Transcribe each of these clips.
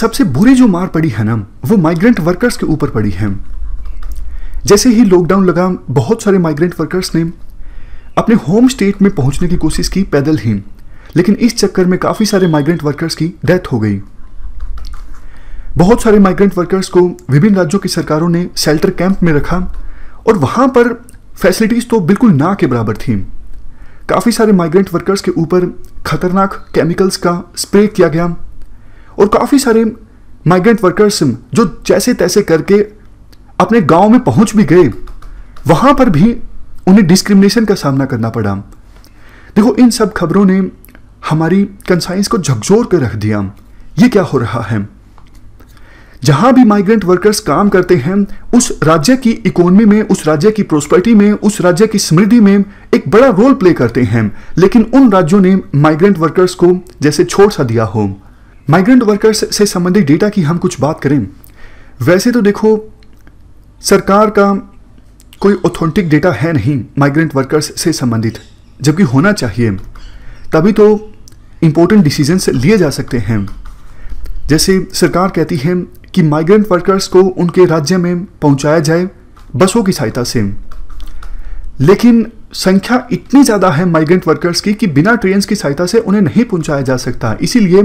सबसे बुरी जो मार पड़ी है ना वो माइग्रेंट वर्कर्स के ऊपर पड़ी है जैसे ही लॉकडाउन लगा बहुत सारे माइग्रेंट वर्कर्स ने अपने होम स्टेट में पहुंचने की कोशिश की पैदल ही लेकिन इस चक्कर में काफ़ी सारे माइग्रेंट वर्कर्स की डेथ हो गई बहुत सारे माइग्रेंट वर्कर्स को विभिन्न राज्यों की सरकारों ने शेल्टर कैंप में रखा और वहाँ पर फैसिलिटीज़ तो बिल्कुल ना के बराबर थी काफ़ी सारे माइग्रेंट वर्कर्स के ऊपर खतरनाक केमिकल्स का स्प्रे किया गया और काफ़ी सारे माइग्रेंट वर्कर्स जो जैसे तैसे करके अपने गांव में पहुंच भी गए वहां पर भी उन्हें डिस्क्रिमिनेशन का सामना करना पड़ा देखो इन सब खबरों ने हमारी कंसाइंस को झकझोर कर रख दिया ये क्या हो रहा है जहां भी माइग्रेंट वर्कर्स काम करते हैं उस राज्य की इकोनॉमी में उस राज्य की प्रोस्पर्टी में उस राज्य की समृद्धि में एक बड़ा रोल प्ले करते हैं लेकिन उन राज्यों ने माइग्रेंट वर्कर्स को जैसे छोड़ सा दिया हो माइग्रेंट वर्कर्स से संबंधित डेटा की हम कुछ बात करें वैसे तो देखो सरकार का कोई ऑथेंटिक डेटा है नहीं माइग्रेंट वर्कर्स से संबंधित जबकि होना चाहिए तभी तो इम्पोर्टेंट डिसीजंस लिए जा सकते हैं जैसे सरकार कहती है कि माइग्रेंट वर्कर्स को उनके राज्य में पहुंचाया जाए बसों की सहायता से लेकिन संख्या इतनी ज़्यादा है माइग्रेंट वर्कर्स की कि बिना ट्रेन की सहायता से उन्हें नहीं पहुंचाया जा सकता इसीलिए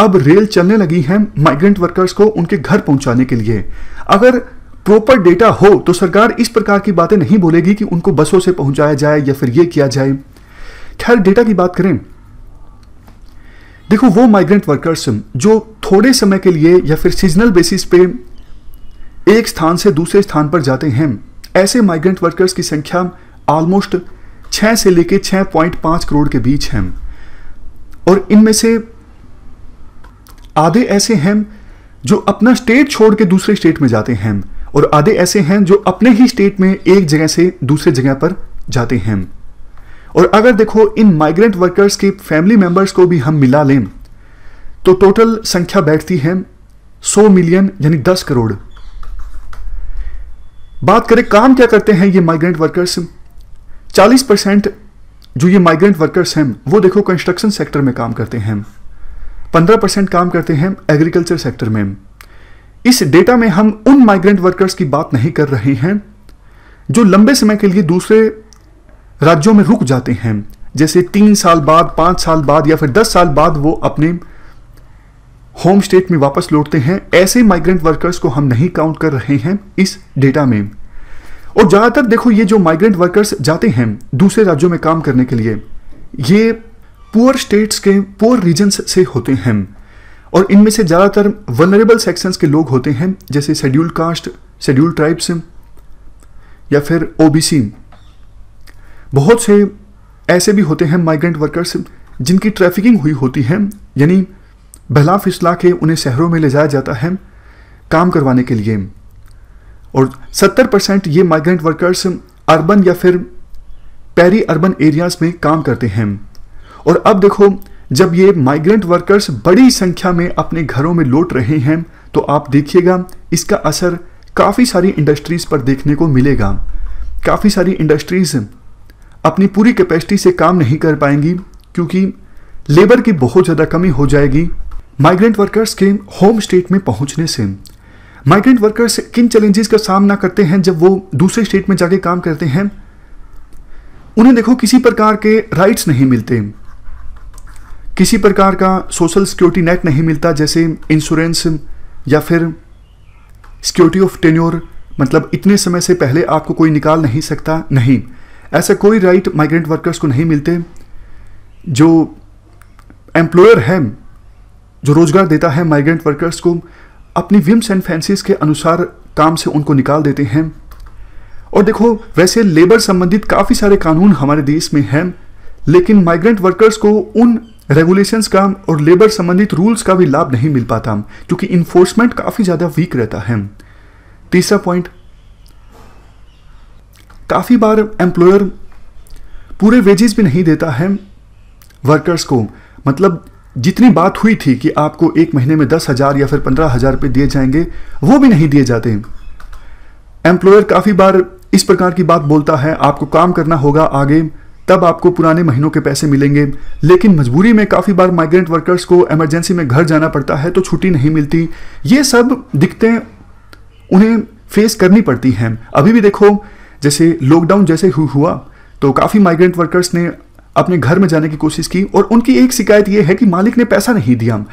अब रेल चलने लगी है माइग्रेंट वर्कर्स को उनके घर पहुंचाने के लिए अगर प्रॉपर डेटा हो तो सरकार इस प्रकार की बातें नहीं बोलेगी कि उनको बसों से पहुंचाया जाए या फिर यह किया जाए खैर डेटा की बात करें देखो वो माइग्रेंट वर्कर्स जो थोड़े समय के लिए या फिर सीजनल बेसिस पे एक स्थान से दूसरे स्थान पर जाते हैं ऐसे माइग्रेंट वर्कर्स की संख्या ऑलमोस्ट छह से लेकर छह पॉइंट करोड़ के बीच है और इनमें से आधे ऐसे हैं जो अपना स्टेट छोड़ के दूसरे स्टेट में जाते हैं और आधे ऐसे हैं जो अपने ही स्टेट में एक जगह से दूसरे जगह पर जाते हैं और अगर देखो इन माइग्रेंट वर्कर्स के फैमिली मेंबर्स को भी हम मिला लें तो टोटल संख्या बैठती है 100 मिलियन यानी 10 करोड़ बात करें काम क्या करते हैं ये माइग्रेंट वर्कर्स 40 परसेंट जो ये माइग्रेंट वर्कर्स हैं वो देखो कंस्ट्रक्शन सेक्टर में काम करते हैं पंद्रह परसेंट काम करते हैं एग्रीकल्चर सेक्टर में इस डेटा में हम उन माइग्रेंट वर्कर्स की बात नहीं कर रहे हैं जो लंबे समय के लिए दूसरे राज्यों में रुक जाते हैं जैसे तीन साल बाद पांच साल बाद या फिर दस साल बाद वो अपने होम स्टेट में वापस लौटते हैं ऐसे माइग्रेंट वर्कर्स को हम नहीं काउंट कर रहे हैं इस डेटा में और ज़्यादातर देखो ये जो माइग्रेंट वर्कर्स जाते हैं दूसरे राज्यों में काम करने के लिए ये पुअर स्टेट्स के पुअर रीजन्स से होते हैं और इनमें से ज़्यादातर वनरेबल सेक्शंस के लोग होते हैं जैसे शेड्यूल कास्ट शेड्यूल ट्राइब्स या फिर ओबीसी बहुत से ऐसे भी होते हैं माइग्रेंट वर्कर्स जिनकी ट्रैफिकिंग हुई होती है यानी बहला फिसला के उन्हें शहरों में ले जाया जाता है काम करवाने के लिए और 70 परसेंट ये माइग्रेंट वर्कर्स अर्बन या फिर पैरी अर्बन एरियाज में काम करते हैं और अब देखो जब ये माइग्रेंट वर्कर्स बड़ी संख्या में अपने घरों में लौट रहे हैं तो आप देखिएगा इसका असर काफ़ी सारी इंडस्ट्रीज़ पर देखने को मिलेगा काफ़ी सारी इंडस्ट्रीज़ अपनी पूरी कैपेसिटी से काम नहीं कर पाएंगी क्योंकि लेबर की बहुत ज़्यादा कमी हो जाएगी माइग्रेंट वर्कर्स के होम स्टेट में पहुंचने से माइग्रेंट वर्कर्स किन चैलेंजेस का सामना करते हैं जब वो दूसरे स्टेट में जाके काम करते हैं उन्हें देखो किसी प्रकार के राइट्स नहीं मिलते किसी प्रकार का सोशल सिक्योरिटी नेट नहीं मिलता जैसे इंश्योरेंस या फिर सिक्योरिटी ऑफ टेन्योर मतलब इतने समय से पहले आपको कोई निकाल नहीं सकता नहीं ऐसा कोई राइट माइग्रेंट वर्कर्स को नहीं मिलते जो एम्प्लॉयर है जो रोज़गार देता है माइग्रेंट वर्कर्स को अपनी विम्स एंड फैंसीज के अनुसार काम से उनको निकाल देते हैं और देखो वैसे लेबर संबंधित काफ़ी सारे कानून हमारे देश में हैं लेकिन माइग्रेंट वर्कर्स को उन रेगुलेशंस का और लेबर संबंधित रूल्स का भी लाभ नहीं मिल पाता क्योंकि इन्फोर्समेंट काफ़ी ज़्यादा वीक रहता है तीसरा पॉइंट काफ़ी बार एम्प्लॉयर पूरे वेजेस भी नहीं देता है वर्कर्स को मतलब जितनी बात हुई थी कि आपको एक महीने में दस हज़ार या फिर पंद्रह हज़ार रुपये दिए जाएंगे वो भी नहीं दिए जाते एम्प्लॉयर काफ़ी बार इस प्रकार की बात बोलता है आपको काम करना होगा आगे तब आपको पुराने महीनों के पैसे मिलेंगे लेकिन मजबूरी में काफ़ी बार माइग्रेंट वर्कर्स को एमरजेंसी में घर जाना पड़ता है तो छुट्टी नहीं मिलती ये सब दिक्कतें उन्हें फेस करनी पड़ती हैं अभी भी देखो जैसे लॉकडाउन जैसे हुआ तो काफ़ी माइग्रेंट वर्कर्स ने अपने घर में जाने की कोशिश की और उनकी एक शिकायत ये है कि मालिक ने पैसा नहीं दिया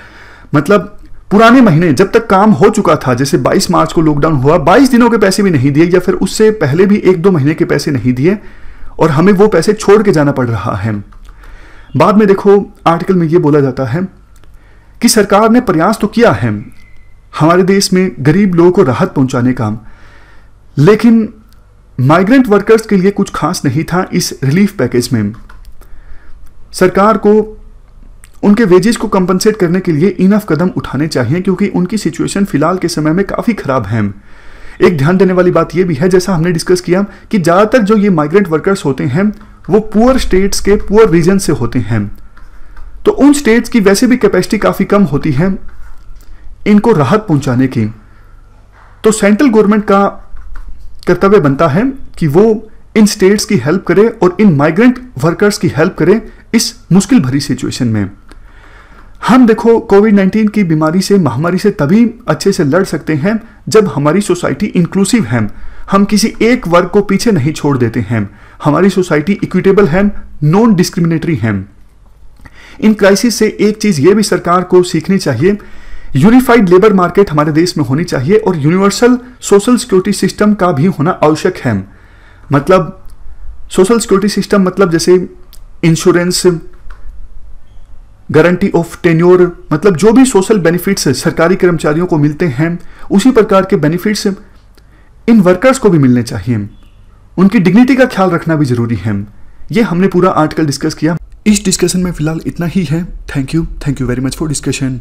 मतलब पुराने महीने जब तक काम हो चुका था जैसे 22 मार्च को लॉकडाउन हुआ 22 दिनों के पैसे भी नहीं दिए या फिर उससे पहले भी एक दो महीने के पैसे नहीं दिए और हमें वो पैसे छोड़ के जाना पड़ रहा है बाद में देखो आर्टिकल में ये बोला जाता है कि सरकार ने प्रयास तो किया है हमारे देश में गरीब लोगों को राहत पहुंचाने का लेकिन माइग्रेंट वर्कर्स के लिए कुछ खास नहीं था इस रिलीफ पैकेज में सरकार को उनके वेजेस को कंपनसेट करने के लिए इनफ कदम उठाने चाहिए क्योंकि उनकी सिचुएशन फिलहाल के समय में काफ़ी ख़राब है एक ध्यान देने वाली बात यह भी है जैसा हमने डिस्कस किया कि ज़्यादातर जो ये माइग्रेंट वर्कर्स होते हैं वो पुअर स्टेट्स के पुअर रीजन से होते हैं तो उन स्टेट्स की वैसे भी कैपेसिटी काफ़ी कम होती है इनको राहत पहुंचाने की तो सेंट्रल गवर्नमेंट का कर्तव्य बनता है कि वो इन स्टेट्स की हेल्प करे और इन माइग्रेंट वर्कर्स की हेल्प करे इस मुश्किल भरी सिचुएशन में हम देखो कोविड 19 की बीमारी से महामारी से तभी अच्छे से लड़ सकते हैं जब हमारी सोसाइटी इंक्लूसिव है हम किसी एक वर्ग को पीछे नहीं छोड़ देते हैं हमारी सोसाइटी इक्विटेबल है नॉन डिस्क्रिमिनेटरी है इन क्राइसिस से एक चीज ये भी सरकार को सीखनी चाहिए यूनिफाइड लेबर मार्केट हमारे देश में होनी चाहिए और यूनिवर्सल सोशल सिक्योरिटी सिस्टम का भी होना आवश्यक है मतलब सोशल सिक्योरिटी सिस्टम मतलब जैसे इंश्योरेंस गारंटी ऑफ टेन्योर मतलब जो भी सोशल बेनिफिट्स सरकारी कर्मचारियों को मिलते हैं उसी प्रकार के बेनिफिट्स इन वर्कर्स को भी मिलने चाहिए उनकी डिग्निटी का ख्याल रखना भी जरूरी है ये हमने पूरा आर्टिकल डिस्कस किया इस डिस्कशन में फिलहाल इतना ही है thank you thank you very much for discussion